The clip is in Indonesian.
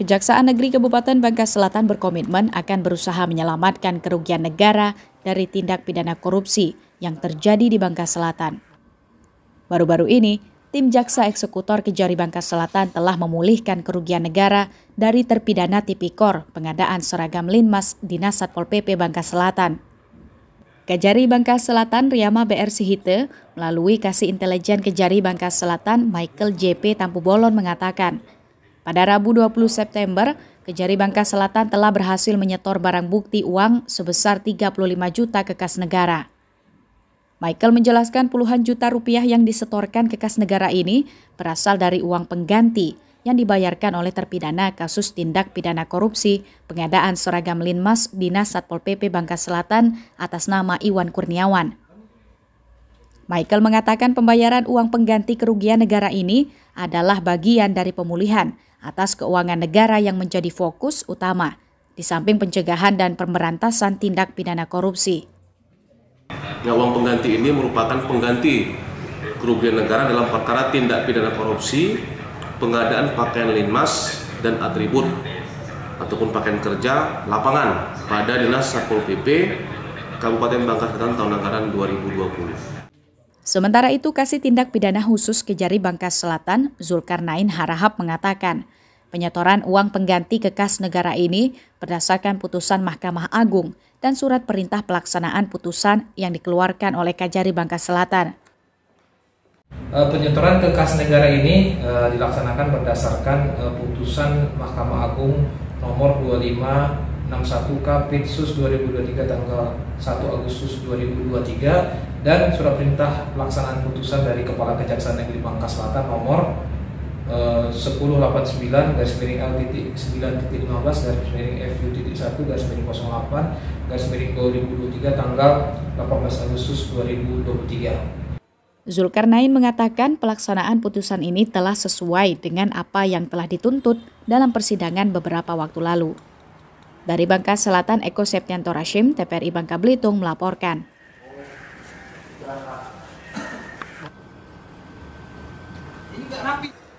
Kejaksaan Negeri Kabupaten Bangka Selatan berkomitmen akan berusaha menyelamatkan kerugian negara dari tindak pidana korupsi yang terjadi di Bangka Selatan. Baru-baru ini, tim jaksa eksekutor Kejari Bangka Selatan telah memulihkan kerugian negara dari terpidana tipikor pengadaan seragam linmas Dinas Satpol PP Bangka Selatan. Kejari Bangka Selatan Riyama BR Sihite melalui kasih intelijen Kejari Bangka Selatan Michael JP Tampu Bolon mengatakan, pada Rabu 20 September, Kejari Bangka Selatan telah berhasil menyetor barang bukti uang sebesar 35 juta ke kas negara. Michael menjelaskan puluhan juta rupiah yang disetorkan ke kas negara ini berasal dari uang pengganti yang dibayarkan oleh terpidana kasus tindak pidana korupsi pengadaan seragam linmas Dinas Satpol PP Bangka Selatan atas nama Iwan Kurniawan. Michael mengatakan pembayaran uang pengganti kerugian negara ini adalah bagian dari pemulihan atas keuangan negara yang menjadi fokus utama, di samping pencegahan dan pemberantasan tindak pidana korupsi. Ya, uang pengganti ini merupakan pengganti kerugian negara dalam perkara tindak pidana korupsi, pengadaan pakaian linmas dan atribut ataupun pakaian kerja lapangan pada Dinas Satpol PP Kabupaten Bangka Selatan tahun anggaran 2020. Sementara itu, kasih tindak pidana khusus Kejari Bangka Selatan, Zulkarnain Harahap mengatakan, penyetoran uang pengganti ke kas negara ini berdasarkan putusan Mahkamah Agung dan surat perintah pelaksanaan putusan yang dikeluarkan oleh Kejari Bangka Selatan. Eh, penyetoran ke kas negara ini eh, dilaksanakan berdasarkan eh, putusan Mahkamah Agung nomor 25 61K Pitsus 2023 tanggal 1 Agustus 2023 dan surat perintah pelaksanaan putusan dari Kepala Kejaksaan Negeri Bangka Selatan nomor eh, 1089 garis miring L 9.15 garis miring F.1 garis miring 08 garis miring 2023 tanggal 18 Agustus 2023. Zulkarnain mengatakan pelaksanaan putusan ini telah sesuai dengan apa yang telah dituntut dalam persidangan beberapa waktu lalu. Dari Bangka Selatan, Eko Septianto Rashim, TPRI Bangka Belitung melaporkan. Ini